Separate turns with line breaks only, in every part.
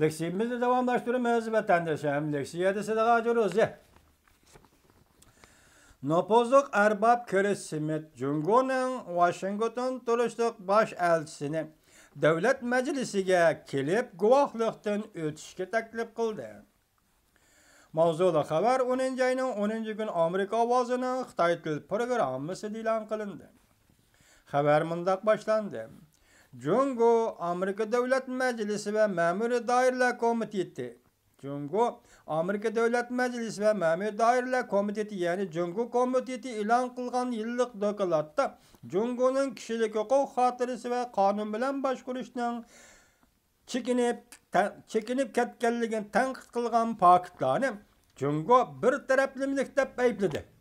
Leksiyimizi devamlaştırıyoruz vatandaşım. de sadaka ediyoruz ya. Nopozluk Erbab Köle Simit, Cungo'nun Washington turistlik baş elçisini Davlat Majlisiga kelib guvohlikdan o'tishga taklif qildi. Mavzulu xabar 10 ayının 10-kun Amerika vazının Xitoy til sedilen kılındı. qilindi. Xabar mundaq boshlandi. Jungo Amerika Devlet Meclisi ve Memuri Daireler Komiteti. Jungo Amerika Devlet Meclisi ve Memuri Daireler Komiteti yani Jungo Komiteti ilan kılgan yıllık dokulatta Jungo'nun kişilik hukuk hatırısı ve kanun bilen başkuruşunun çekinip çekinip ketkenligini tanqid qilgan pakitlarni Jungo bir taraflimlik deb aybladi.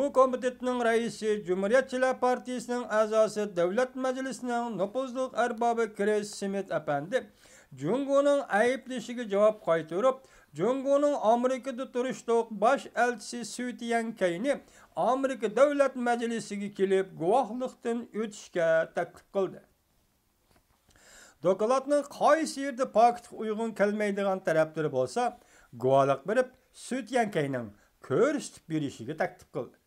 Bu komitetning raisi Cumhuriyetçiler Partisi'nin azası Devlet Meclisi'nin nüfuzluq erbabı Chris Smith efendi Jungo'nun ayıplışıgı cevap qaytırıp Cungu'nun Amerika'da turuştuq baş elçisi Sütiyen Keyni Amerika Devlet Meclisi'ni kelip guvahlıqtın ötüşke teklif qildi. Dokulatının qaysi yerda paketik uyg'un kelmaydigan taraflari bo'lsa, guvohlik berib, Keyni'nin yankayning bir işiki teklif qildi.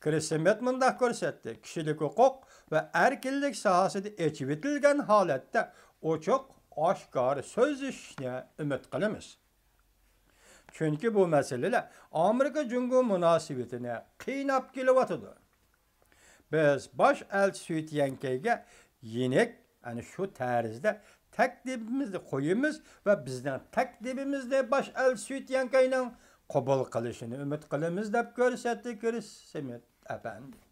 Krismet mındaq ko'rsatdi. Kishilik huquq va erkinlik sohasida echib etilgan holatda ochiq, oshkor so'zishni umid qilamiz. Chunki bu masalalar Amerika Jungo munosabatini qiynab kelyotidi. Biz bosh elchi Suyityankayga yenik ana shu tarzda taklifimizni qo'yamiz va bizning taklifimizni bosh elchi Suyityankayning qabul qilishini umid qilamiz deb ko'rsatdi Kristomet apandi